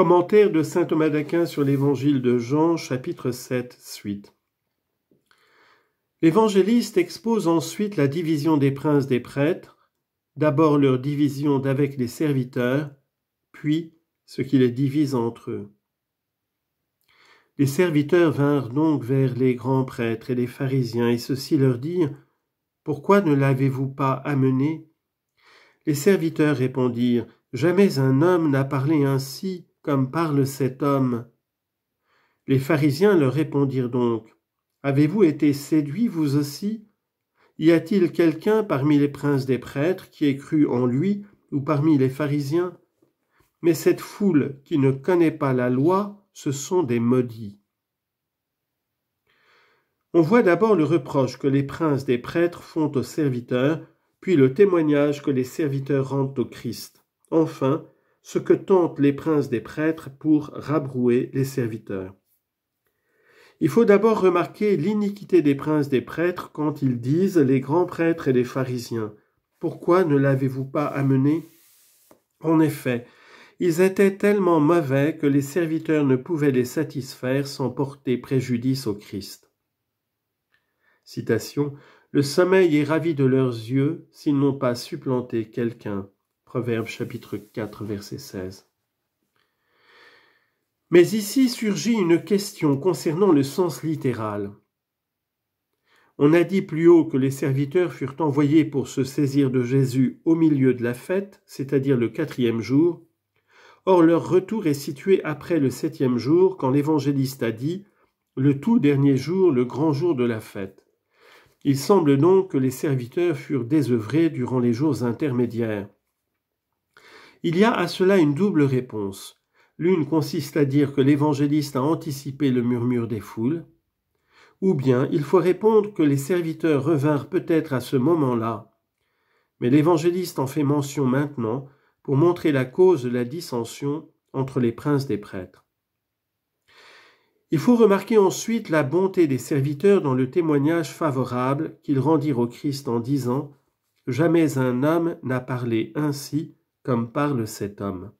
Commentaire de saint Thomas d'Aquin sur l'évangile de Jean, chapitre 7, suite. L'évangéliste expose ensuite la division des princes des prêtres, d'abord leur division d'avec les serviteurs, puis ce qui les divise entre eux. Les serviteurs vinrent donc vers les grands prêtres et les pharisiens, et ceux-ci leur dirent Pourquoi ne l'avez-vous pas amené Les serviteurs répondirent Jamais un homme n'a parlé ainsi comme parle cet homme. Les pharisiens leur répondirent donc Avez-vous été séduits, vous aussi Y a-t-il quelqu'un parmi les princes des prêtres qui ait cru en lui ou parmi les pharisiens Mais cette foule qui ne connaît pas la loi, ce sont des maudits. On voit d'abord le reproche que les princes des prêtres font aux serviteurs, puis le témoignage que les serviteurs rendent au Christ. Enfin, ce que tentent les princes des prêtres pour rabrouer les serviteurs. Il faut d'abord remarquer l'iniquité des princes des prêtres quand ils disent les grands prêtres et les pharisiens. Pourquoi ne l'avez-vous pas amené En effet, ils étaient tellement mauvais que les serviteurs ne pouvaient les satisfaire sans porter préjudice au Christ. Citation Le sommeil est ravi de leurs yeux s'ils n'ont pas supplanté quelqu'un. Proverbe chapitre 4, verset 16. Mais ici surgit une question concernant le sens littéral. On a dit plus haut que les serviteurs furent envoyés pour se saisir de Jésus au milieu de la fête, c'est-à-dire le quatrième jour. Or leur retour est situé après le septième jour, quand l'évangéliste a dit le tout dernier jour, le grand jour de la fête. Il semble donc que les serviteurs furent désœuvrés durant les jours intermédiaires. Il y a à cela une double réponse. L'une consiste à dire que l'évangéliste a anticipé le murmure des foules, ou bien il faut répondre que les serviteurs revinrent peut-être à ce moment-là, mais l'évangéliste en fait mention maintenant pour montrer la cause de la dissension entre les princes des prêtres. Il faut remarquer ensuite la bonté des serviteurs dans le témoignage favorable qu'ils rendirent au Christ en disant Jamais un homme n'a parlé ainsi comme parle cet homme.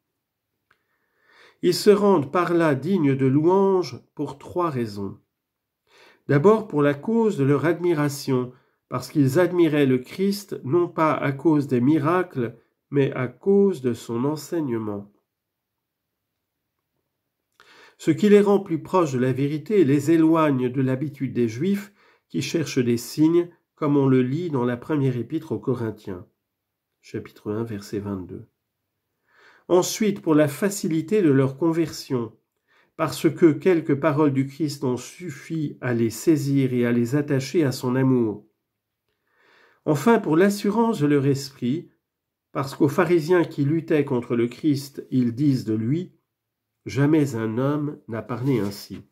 Ils se rendent par là dignes de louange pour trois raisons. D'abord pour la cause de leur admiration, parce qu'ils admiraient le Christ non pas à cause des miracles, mais à cause de son enseignement. Ce qui les rend plus proches de la vérité les éloigne de l'habitude des Juifs qui cherchent des signes, comme on le lit dans la première épître aux Corinthiens chapitre verset 22. Ensuite, pour la facilité de leur conversion, parce que quelques paroles du Christ ont suffi à les saisir et à les attacher à son amour. Enfin, pour l'assurance de leur esprit, parce qu'aux pharisiens qui luttaient contre le Christ, ils disent de lui, Jamais un homme n'a parlé ainsi.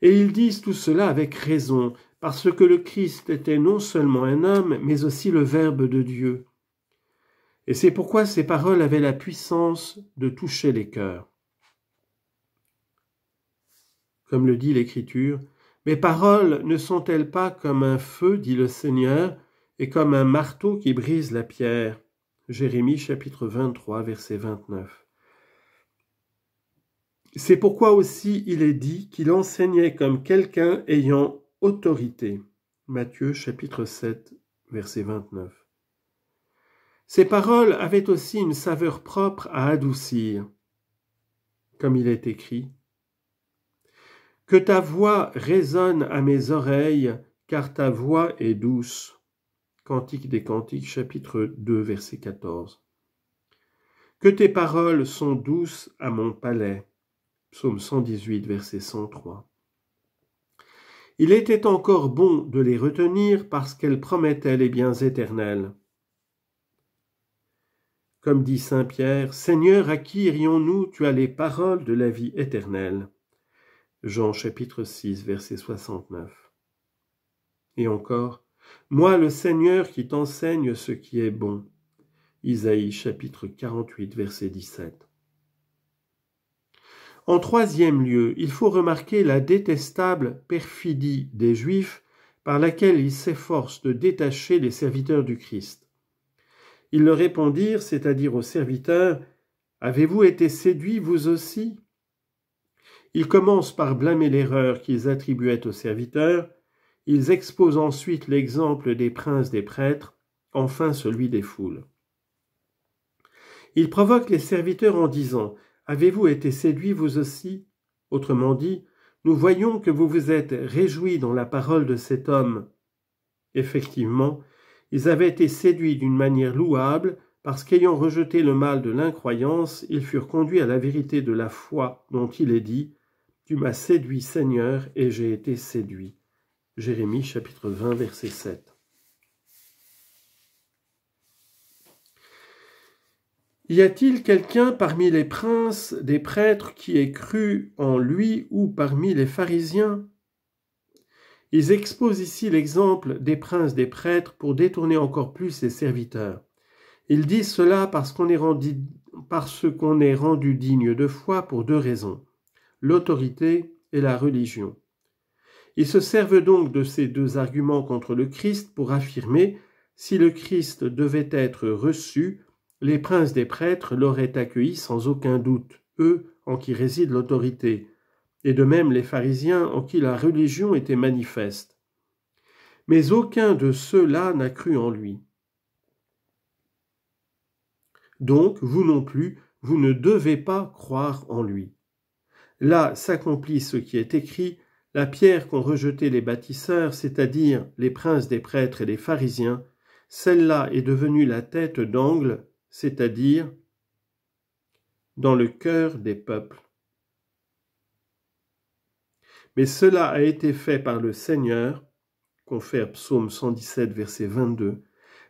Et ils disent tout cela avec raison, parce que le Christ était non seulement un homme, mais aussi le Verbe de Dieu. Et c'est pourquoi ses paroles avaient la puissance de toucher les cœurs. Comme le dit l'Écriture, Mes paroles ne sont-elles pas comme un feu, dit le Seigneur, et comme un marteau qui brise la pierre Jérémie chapitre 23, verset 29. C'est pourquoi aussi il est dit qu'il enseignait comme quelqu'un ayant autorité. Matthieu chapitre 7, verset 29. Ces paroles avaient aussi une saveur propre à adoucir, comme il est écrit. Que ta voix résonne à mes oreilles, car ta voix est douce. Cantique des Cantiques, chapitre 2, verset 14. Que tes paroles sont douces à mon palais. Psaume 118, verset 103 il était encore bon de les retenir parce qu'elles promettaient les biens éternels. Comme dit Saint Pierre, Seigneur, à qui irions-nous Tu as les paroles de la vie éternelle. Jean chapitre 6, verset 69. Et encore, Moi le Seigneur qui t'enseigne ce qui est bon. Isaïe chapitre 48, verset 17. En troisième lieu, il faut remarquer la détestable perfidie des Juifs par laquelle ils s'efforcent de détacher les serviteurs du Christ. Ils le répondirent, c'est-à-dire aux serviteurs, Avez-vous été séduits vous aussi Ils commencent par blâmer l'erreur qu'ils attribuaient aux serviteurs, ils exposent ensuite l'exemple des princes des prêtres, enfin celui des foules. Ils provoquent les serviteurs en disant Avez-vous été séduit vous aussi Autrement dit, nous voyons que vous vous êtes réjouis dans la parole de cet homme. Effectivement, ils avaient été séduits d'une manière louable, parce qu'ayant rejeté le mal de l'incroyance, ils furent conduits à la vérité de la foi dont il est dit Tu m'as séduit, Seigneur, et j'ai été séduit. Jérémie chapitre 20, verset 7. Y a-t-il quelqu'un parmi les princes des prêtres qui ait cru en lui ou parmi les pharisiens Ils exposent ici l'exemple des princes des prêtres pour détourner encore plus ses serviteurs. Ils disent cela parce qu'on est rendu, parce qu'on est rendu digne de foi pour deux raisons, l'autorité et la religion. Ils se servent donc de ces deux arguments contre le Christ pour affirmer si le Christ devait être reçu, les princes des prêtres l'auraient accueilli sans aucun doute, eux en qui réside l'autorité, et de même les pharisiens en qui la religion était manifeste. Mais aucun de ceux-là n'a cru en lui. Donc, vous non plus, vous ne devez pas croire en lui. Là s'accomplit ce qui est écrit, la pierre qu'ont rejetée les bâtisseurs, c'est-à-dire les princes des prêtres et les pharisiens, celle-là est devenue la tête d'angle c'est-à-dire dans le cœur des peuples. Mais cela a été fait par le Seigneur, confère Psaume 117, verset 22,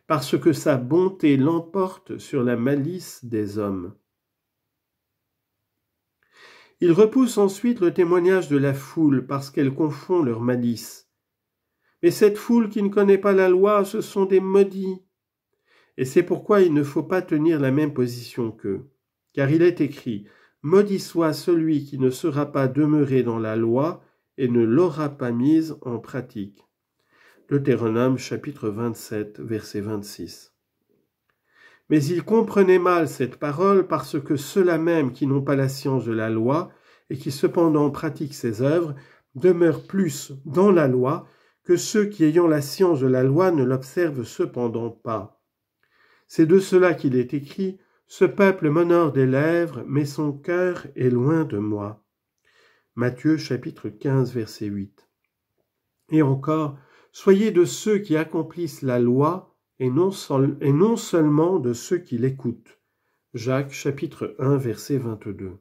parce que sa bonté l'emporte sur la malice des hommes. Il repousse ensuite le témoignage de la foule parce qu'elle confond leur malice. Mais cette foule qui ne connaît pas la loi, ce sont des maudits. Et c'est pourquoi il ne faut pas tenir la même position qu'eux. Car il est écrit Maudit soit celui qui ne sera pas demeuré dans la loi et ne l'aura pas mise en pratique. Deutéronome chapitre 27, verset 26. Mais ils comprenaient mal cette parole parce que ceux-là même qui n'ont pas la science de la loi et qui cependant pratiquent ses œuvres demeurent plus dans la loi que ceux qui ayant la science de la loi ne l'observent cependant pas. C'est de cela qu'il est écrit Ce peuple m'honore des lèvres, mais son cœur est loin de moi. Matthieu chapitre 15, verset 8. Et encore, soyez de ceux qui accomplissent la loi et non, seulement de ceux qui l'écoutent. Jacques chapitre 1, verset 22.